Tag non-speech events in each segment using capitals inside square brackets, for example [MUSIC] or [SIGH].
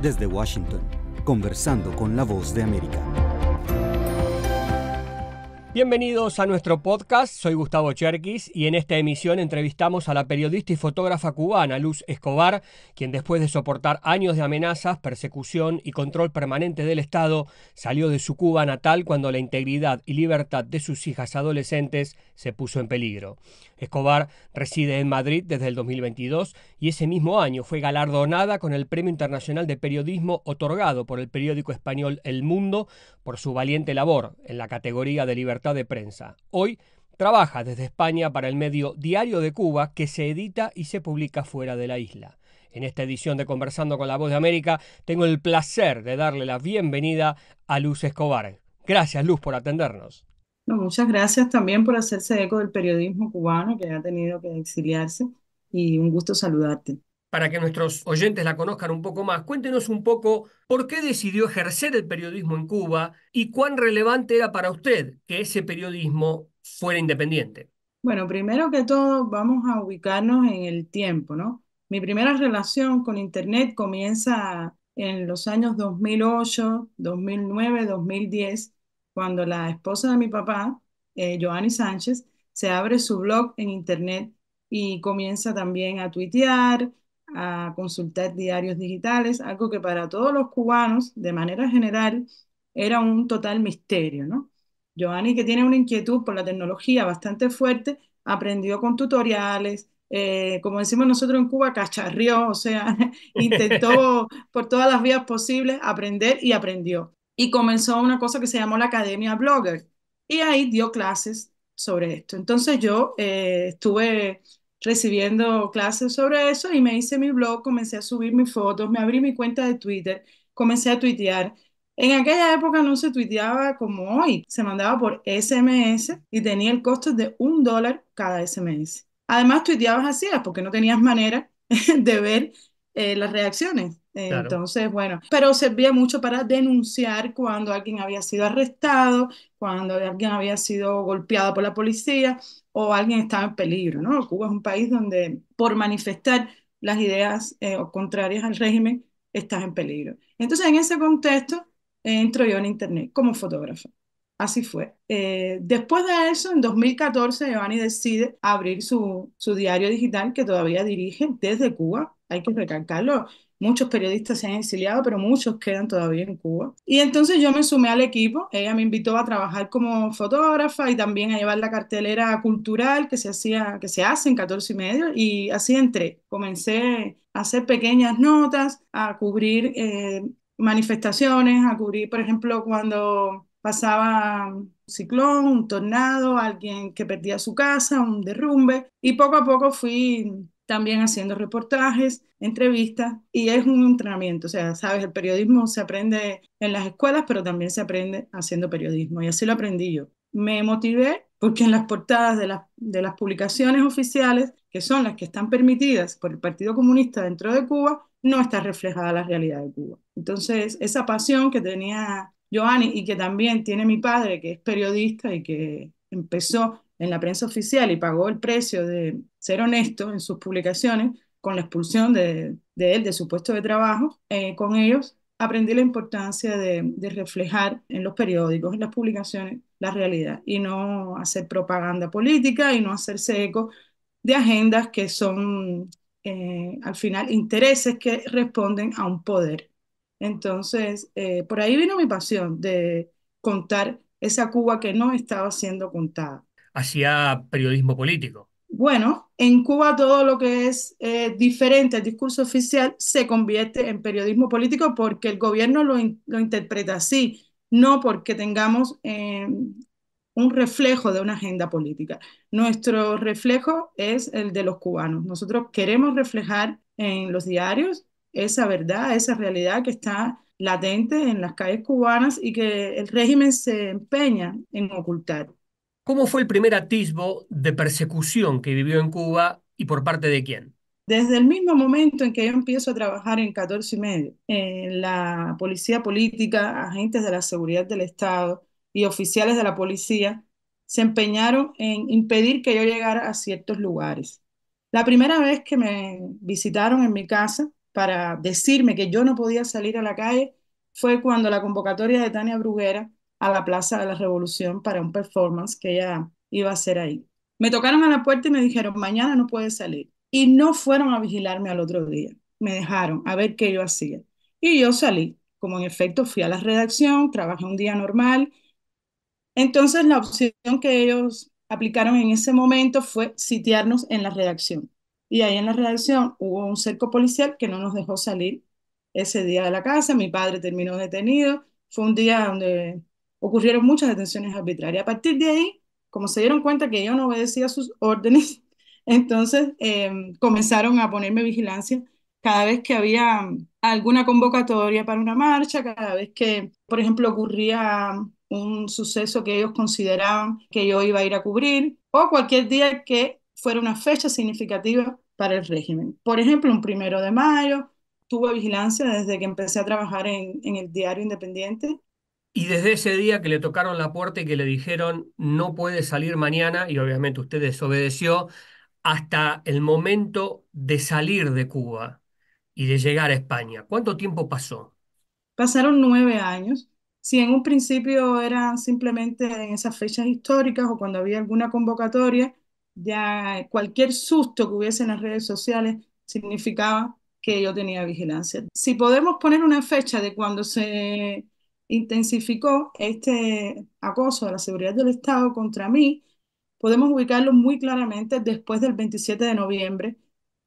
Desde Washington, conversando con la voz de América. Bienvenidos a nuestro podcast, soy Gustavo Cherkis y en esta emisión entrevistamos a la periodista y fotógrafa cubana Luz Escobar, quien después de soportar años de amenazas, persecución y control permanente del Estado, salió de su Cuba natal cuando la integridad y libertad de sus hijas adolescentes se puso en peligro. Escobar reside en Madrid desde el 2022 y ese mismo año fue galardonada con el Premio Internacional de Periodismo otorgado por el periódico español El Mundo por su valiente labor en la categoría de libertad de prensa. Hoy trabaja desde España para el medio Diario de Cuba que se edita y se publica fuera de la isla. En esta edición de Conversando con la Voz de América tengo el placer de darle la bienvenida a Luz Escobar. Gracias Luz por atendernos. muchas gracias también por hacerse eco del periodismo cubano que ha tenido que exiliarse y un gusto saludarte para que nuestros oyentes la conozcan un poco más, cuéntenos un poco por qué decidió ejercer el periodismo en Cuba y cuán relevante era para usted que ese periodismo fuera independiente. Bueno, primero que todo vamos a ubicarnos en el tiempo, ¿no? Mi primera relación con Internet comienza en los años 2008, 2009, 2010, cuando la esposa de mi papá, eh, Joanny Sánchez, se abre su blog en Internet y comienza también a tuitear, a consultar diarios digitales, algo que para todos los cubanos, de manera general, era un total misterio, ¿no? Giovanni, que tiene una inquietud por la tecnología bastante fuerte, aprendió con tutoriales, eh, como decimos nosotros en Cuba, cacharrió, o sea, [LAUGHS] intentó [LAUGHS] por todas las vías posibles aprender y aprendió. Y comenzó una cosa que se llamó la Academia Blogger. Y ahí dio clases sobre esto. Entonces yo eh, estuve recibiendo clases sobre eso y me hice mi blog, comencé a subir mis fotos, me abrí mi cuenta de Twitter, comencé a tuitear. En aquella época no se tuiteaba como hoy, se mandaba por SMS y tenía el costo de un dólar cada SMS. Además, tuiteabas así porque no tenías manera [LAUGHS] de ver eh, las reacciones. Entonces, bueno, pero servía mucho para denunciar cuando alguien había sido arrestado, cuando alguien había sido golpeado por la policía o alguien estaba en peligro, ¿no? Cuba es un país donde por manifestar las ideas eh, contrarias al régimen estás en peligro. Entonces, en ese contexto, entro yo en Internet como fotógrafo Así fue. Eh, después de eso, en 2014, Giovanni decide abrir su, su diario digital que todavía dirige desde Cuba. Hay que recalcarlo. Muchos periodistas se han exiliado, pero muchos quedan todavía en Cuba. Y entonces yo me sumé al equipo. Ella me invitó a trabajar como fotógrafa y también a llevar la cartelera cultural que se, hacía, que se hace en 14 y medio. Y así entré. Comencé a hacer pequeñas notas, a cubrir eh, manifestaciones, a cubrir, por ejemplo, cuando pasaba un ciclón, un tornado, alguien que perdía su casa, un derrumbe. Y poco a poco fui también haciendo reportajes, entrevistas y es un entrenamiento. O sea, sabes, el periodismo se aprende en las escuelas, pero también se aprende haciendo periodismo y así lo aprendí yo. Me motivé porque en las portadas de las, de las publicaciones oficiales, que son las que están permitidas por el Partido Comunista dentro de Cuba, no está reflejada la realidad de Cuba. Entonces, esa pasión que tenía Joanny y que también tiene mi padre, que es periodista y que empezó en la prensa oficial y pagó el precio de ser honesto en sus publicaciones con la expulsión de, él de su puesto de trabajo, eh, con ellos aprendí la importancia de, reflejar en los periódicos, en las publicaciones, la realidad y no hacer propaganda política y no hacerse eco de agendas que son eh, al final intereses que responden a un poder. Entonces, eh, por ahí vino mi pasión de contar esa Cuba que no estaba siendo contada hacia periodismo político. Bueno, en Cuba todo lo que es eh, diferente al discurso oficial se convierte en periodismo político porque el gobierno lo, interpreta así, no porque tengamos em, un reflejo de una agenda política. Nuestro reflejo es el de los cubanos. Nosotros queremos reflejar en los diarios esa verdad, esa realidad que está latente en las calles cubanas y que el régimen se empeña en ocultar. ¿Cómo fue el primer atisbo de persecución que vivió en Cuba y por parte de quién? Desde el mismo momento en que yo empiezo a trabajar en 14 y medio, la policía política, agentes de la seguridad del Estado y oficiales de la policía se empeñaron en impedir que yo llegara a ciertos lugares. La primera vez que me visitaron en mi casa para decirme que yo no podía salir a la calle fue cuando la convocatoria de Tania Bruguera a la Plaza de la Revolución para un performance que ella iba a hacer ahí. Me tocaron a la puerta y me dijeron, mañana no puedes salir. Y no fueron a vigilarme al otro día. Me dejaron a ver qué yo hacía. Y yo salí. Como en efecto fui a la redacción, trabajé un día normal. Entonces la opción que ellos aplicaron en ese momento fue sitiarnos en la redacción. Y ahí en la redacción hubo un cerco policial que no nos dejó salir ese día de la casa. Mi padre terminó detenido. Fue un día donde ocurrieron muchas detenciones arbitrarias. A partir de ahí, como se dieron cuenta que yo no obedecía sus órdenes, [LAUGHS] entonces em, comenzaron a ponerme vigilancia cada vez que había mm, alguna convocatoria para una marcha, cada vez que, por ejemplo, ocurría mm, un suceso que ellos consideraban que yo iba a ir a cubrir, o cualquier día que fuera una fecha significativa para el régimen. Por ejemplo, un primero de mayo, tuve vigilancia desde que empecé a trabajar en el diario Independiente y desde ese día que le tocaron la puerta y que le dijeron no puede salir mañana, y obviamente usted desobedeció, hasta el momento de salir de Cuba y de llegar a España. ¿Cuánto tiempo pasó? Pasaron nueve años. Si en un principio eran simplemente en esas fechas históricas o cuando había alguna convocatoria, ya cualquier susto que hubiese en las redes sociales significaba que yo tenía vigilancia. Si podemos poner una fecha de cuando se intensificó este acoso de la seguridad del Estado contra mí, podemos ubicarlo muy claramente después del 27 de noviembre,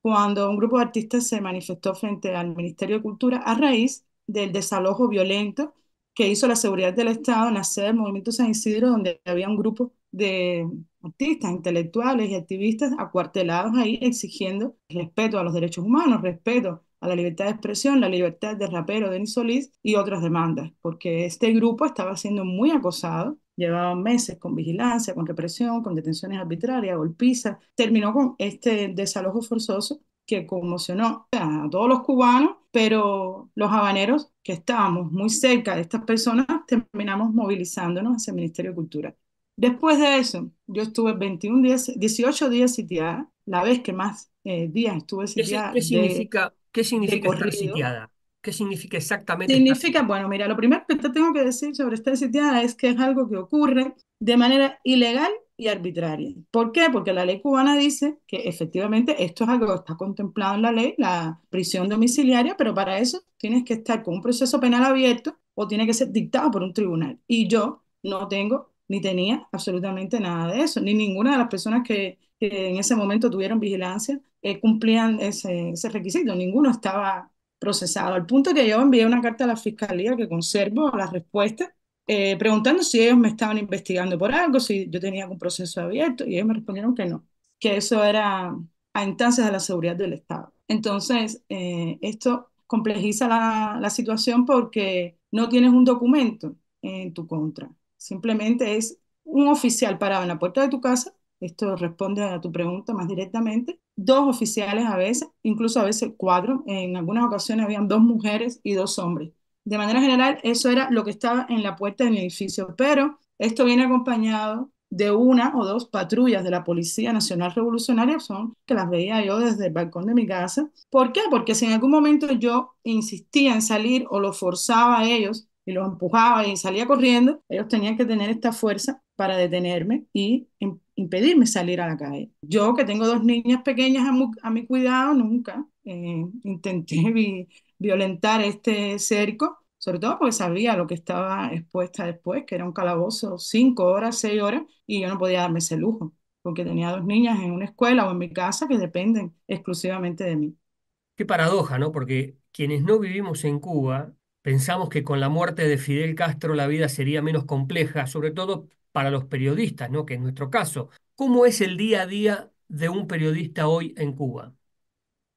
cuando un grupo de artistas se manifestó frente al Ministerio de Cultura a raíz del desalojo violento que hizo la seguridad del Estado en la sede del Movimiento San Isidro, donde había un grupo de artistas, intelectuales y activistas acuartelados ahí exigiendo respeto a los derechos humanos, respeto a la libertad de expresión, la libertad del rapero Denis Solís y otras demandas, porque este grupo estaba siendo muy acosado llevaban meses con vigilancia, con represión, con detenciones arbitrarias, golpizas, terminó con este desalojo forzoso que conmocionó a todos los cubanos, pero los habaneros que estábamos muy cerca de estas personas terminamos movilizándonos hacia el Ministerio de Cultura. Después de eso, yo estuve 21 días, 18 días sitiada, la vez que más eh, días estuve sitiada. significa ¿Qué significa estar sitiada? ¿Qué significa exactamente? Significa, bueno, mira, lo primero que te tengo que decir sobre estar sitiada es que es algo que ocurre de manera ilegal y arbitraria. ¿Por qué? Porque la ley cubana dice que efectivamente esto es algo que está contemplado en la ley, la prisión domiciliaria, pero para eso tienes que estar con un proceso penal abierto o tiene que ser dictado por un tribunal. Y yo no tengo ni tenía absolutamente nada de eso, ni ninguna de las personas que, que en ese momento tuvieron vigilancia eh, cumplían ese, requisito, ninguno estaba procesado, al punto que yo envié una carta a la fiscalía que conservo la respuesta, eh, preguntando si ellos me estaban investigando por algo, si yo tenía algún proceso abierto, y ellos me respondieron que no, que eso era a instancias de la seguridad del Estado. Entonces, eh, esto complejiza la, la situación porque no tienes un documento en tu contra, simplemente es un oficial parado en la puerta de tu casa esto responde a tu pregunta más directamente, dos oficiales a veces, incluso a veces cuatro, en algunas ocasiones habían dos mujeres y dos hombres. De manera general, eso era lo que estaba en la puerta del edificio, pero esto viene acompañado de una o dos patrullas de la Policía Nacional Revolucionaria, son que las veía yo desde el balcón de mi casa. ¿Por qué? Porque si en algún momento yo insistía en salir o lo forzaba a ellos y los empujaba y salía corriendo, ellos tenían que tener esta fuerza para detenerme y impedirme salir a la calle. Yo que tengo dos niñas pequeñas a, mi cuidado, nunca eh, [LAUGHS] intenté violentar este cerco, sobre todo porque sabía lo que estaba expuesta después, que era un calabozo cinco horas, seis horas, y yo no podía darme ese lujo, porque tenía dos niñas en una escuela o en mi casa que dependen exclusivamente de mí. Qué paradoja, ¿no? Porque quienes no vivimos en Cuba, pensamos que con la muerte de Fidel Castro la vida sería menos compleja, sobre todo para los periodistas, ¿no? que en nuestro caso. ¿Cómo es el día a día de un periodista hoy en Cuba?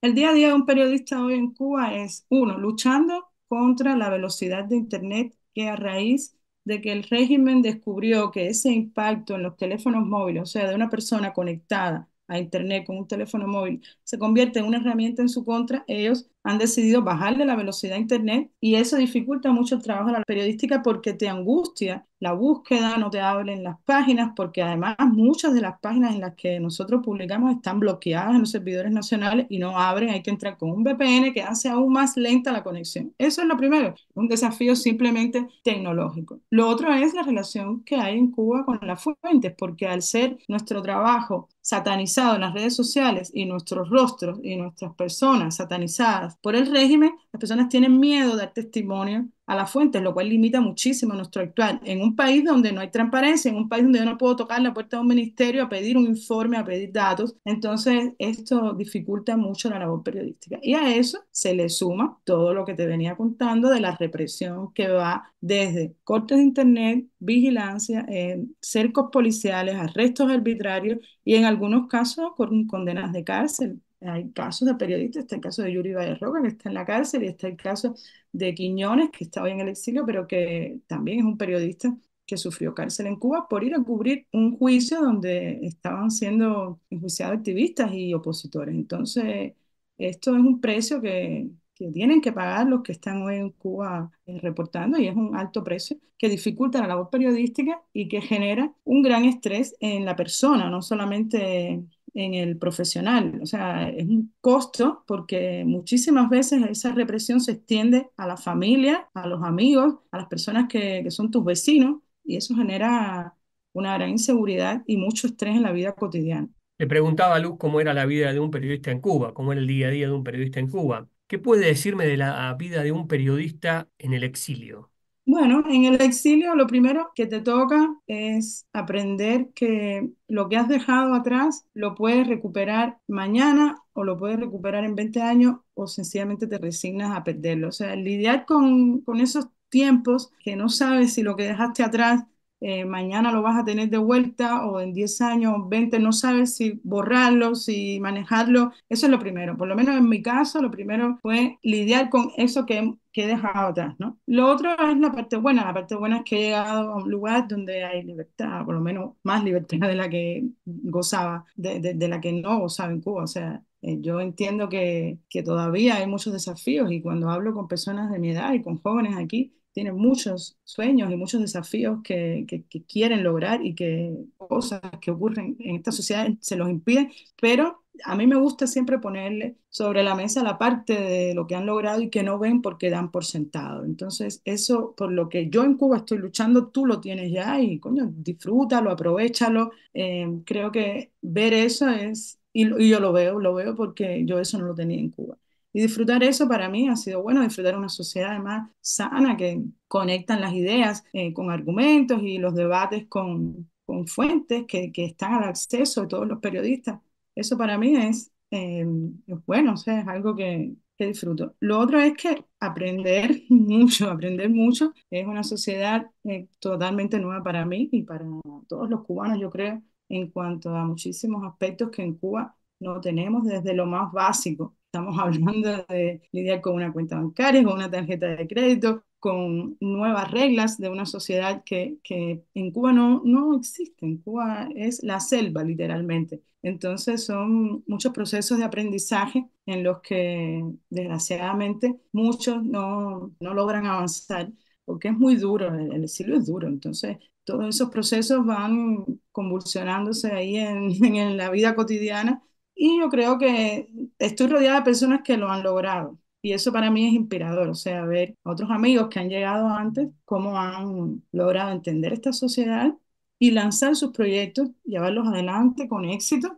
El día a día de un periodista hoy en Cuba es, uno, luchando contra la velocidad de Internet que a raíz de que el régimen descubrió que ese impacto en los teléfonos móviles, o sea, de una persona conectada a Internet con un teléfono móvil, se convierte en una herramienta en su contra, ellos han decidido bajarle la velocidad a Internet y eso dificulta mucho el trabajo de la periodística porque te angustia la búsqueda, no te hablen las páginas, porque además muchas de las páginas en las que nosotros publicamos están bloqueadas en los servidores nacionales y no abren, hay que entrar con un VPN que hace aún más lenta la conexión. Eso es lo primero, un desafío simplemente tecnológico. Lo otro es la relación que hay en Cuba con las fuentes, porque al ser nuestro trabajo satanizado en las redes sociales y nuestros rostros y nuestras personas satanizadas, por el régimen, las personas tienen miedo de dar testimonio a las fuentes, lo cual limita muchísimo nuestro actual. En un país donde no hay transparencia, en un país donde yo no puedo tocar la puerta de un ministerio a pedir un informe, a pedir datos, entonces esto dificulta mucho la labor periodística. Y a eso se le suma todo lo que te venía contando de la represión que va desde cortes de internet, vigilancia, eh, cercos policiales, arrestos arbitrarios y en algunos casos con condenas de cárcel. Hay casos de periodistas, está el caso de Yuri Valle Roca, que está en la cárcel, y está el caso de Quiñones, que está hoy en el exilio, pero que también es un periodista que sufrió cárcel en Cuba por ir a cubrir un juicio donde estaban siendo enjuiciados activistas y opositores. Entonces, esto es un precio que, que tienen que pagar los que están hoy en Cuba eh, reportando y es un alto precio que dificulta la labor periodística y que genera un gran estrés en la persona, no solamente en el profesional. O sea, es un costo porque muchísimas veces esa represión se extiende a la familia, a los amigos, a las personas que, son tus vecinos y eso genera una gran inseguridad y mucho estrés en la vida cotidiana. Le preguntaba a Luz cómo era la vida de un periodista en Cuba, cómo era el día a día de un periodista en Cuba. ¿Qué puede decirme de la vida de un periodista en el exilio? Bueno, en el exilio lo primero que te toca es aprender que lo que has dejado atrás lo puedes recuperar mañana o lo puedes recuperar en 20 años o sencillamente te resignas a perderlo. O sea, lidiar con, esos tiempos que no sabes si lo que dejaste atrás eh, mañana lo vas a tener de vuelta o en 10 años, 20, no sabes si borrarlo, si manejarlo. Eso es lo primero. Por lo menos en mi caso, lo primero fue lidiar con eso que, que he dejado atrás, ¿no? Lo otro es la parte buena. La parte buena es que he llegado a un lugar donde hay libertad, por lo menos más libertad de la que gozaba, de, la que no gozaba en Cuba. O sea, eh, yo entiendo que, que, todavía hay muchos desafíos y cuando hablo con personas de mi edad y con jóvenes aquí, tienen muchos sueños y muchos desafíos que, quieren lograr y que cosas que ocurren en esta sociedad se los impiden, pero a mí me gusta siempre ponerle sobre la mesa la parte de lo que han logrado y que no ven porque dan por sentado. Entonces, eso por lo que yo en Cuba estoy luchando, tú lo tienes ya y coño, disfrútalo, aprovechalo. Em, creo que ver eso es, y yo lo veo, lo veo porque yo eso no lo tenía en Cuba. Y disfrutar eso para mí ha sido bueno, disfrutar una sociedad además sana que conectan las ideas eh, con argumentos y los debates con, fuentes que, están al acceso de todos los periodistas. Eso para mí es, em, bueno, es algo que, que disfruto. Lo otro es que aprender [LAUGHS] mucho, aprender mucho. Es una sociedad eh, totalmente nueva para mí y para todos los cubanos, yo creo, en cuanto a muchísimos aspectos que en Cuba no tenemos desde lo más básico. Estamos [LAUGHS] hablando de lidiar con una cuenta bancaria, con una tarjeta de crédito, con nuevas reglas de una sociedad que, que en Cuba no, no existe. En Cuba es la selva, literalmente. Entonces son muchos procesos de aprendizaje en los que desgraciadamente muchos no, no logran avanzar porque es muy duro, el, estilo es duro. Entonces todos esos procesos van convulsionándose ahí en, [LAUGHS] en la vida cotidiana y yo creo que estoy rodeada de personas que lo han logrado. Y eso para mí es inspirador, o sea, ver a otros amigos que han llegado antes, cómo han logrado entender esta sociedad y lanzar sus proyectos, llevarlos adelante con éxito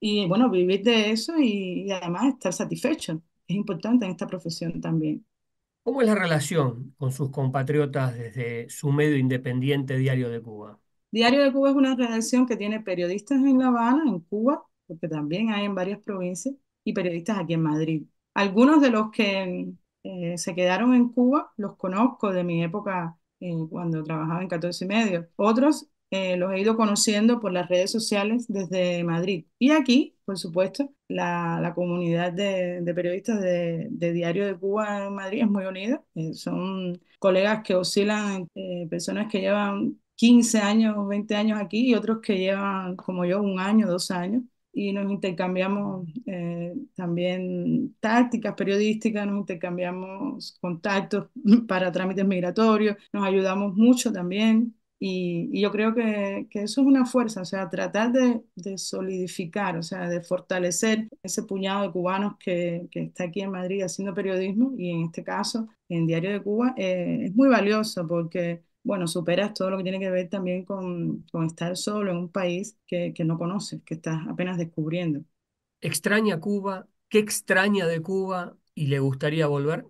y, bueno, vivir de eso y, y además estar satisfecho. Es importante en esta profesión también. ¿Cómo es la relación con sus compatriotas desde su medio independiente Diario de Cuba? Diario de Cuba es una redacción que tiene periodistas en La Habana, en Cuba, porque también hay en varias provincias, y periodistas aquí en Madrid. Algunos de los que eh, se quedaron en Cuba los conozco de mi época eh, cuando trabajaba en 14 y medio. Otros eh, los he ido conociendo por las redes sociales desde Madrid. Y aquí, por supuesto, la, la comunidad de, de periodistas de, de, Diario de Cuba en Madrid es muy unida. son colegas que oscilan, personas que llevan 15 años, 20 años aquí y otros que llevan, como yo, un año, dos años y nos intercambiamos eh, también tácticas periodísticas, nos intercambiamos contactos [LAUGHS] para trámites migratorios, nos ayudamos mucho también y, yo creo que, que, eso es una fuerza, o sea, tratar de, de, solidificar, o sea, de fortalecer ese puñado de cubanos que, que, está aquí en Madrid haciendo periodismo y en este caso en Diario de Cuba eh, es muy valioso porque bueno, superas todo lo que tiene que ver también con, con estar solo en un país que, que, no conoces, que estás apenas descubriendo. ¿Extraña Cuba? ¿Qué extraña de Cuba y le gustaría volver?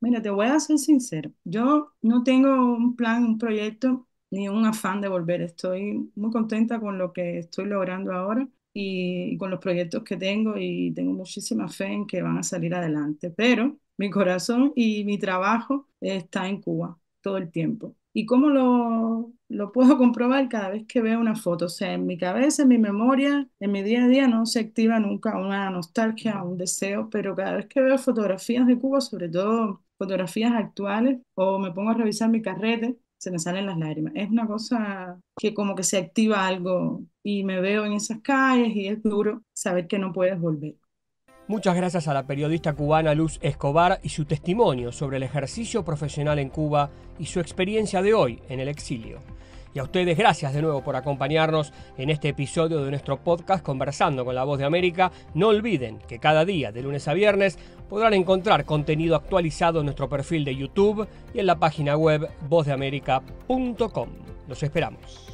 Mira, te voy a ser sincero. Yo no tengo un plan, un proyecto, ni un afán de volver. Estoy muy contenta con lo que estoy logrando ahora y con los proyectos que tengo y tengo muchísima fe en que van a salir adelante. Pero mi corazón y mi trabajo está en Cuba todo el tiempo. ¿Y cómo lo, puedo comprobar cada vez que veo una foto? O sea, en mi cabeza, en mi memoria, en mi día a día no se activa nunca una nostalgia, un deseo, pero cada vez que veo fotografías de Cuba, sobre todo fotografías actuales, o me pongo a revisar mi carrete, se me salen las lágrimas. Es una cosa que como que se activa algo y me veo en esas calles y es duro saber que no puedes volver. Muchas gracias a la periodista cubana Luz Escobar y su testimonio sobre el ejercicio profesional en Cuba y su experiencia de hoy en el exilio. Y a ustedes gracias de nuevo por acompañarnos en este episodio de nuestro podcast Conversando con la Voz de América. No olviden que cada día, de lunes a viernes, podrán encontrar contenido actualizado en nuestro perfil de YouTube y en la página web vozdeamerica.com. Los esperamos.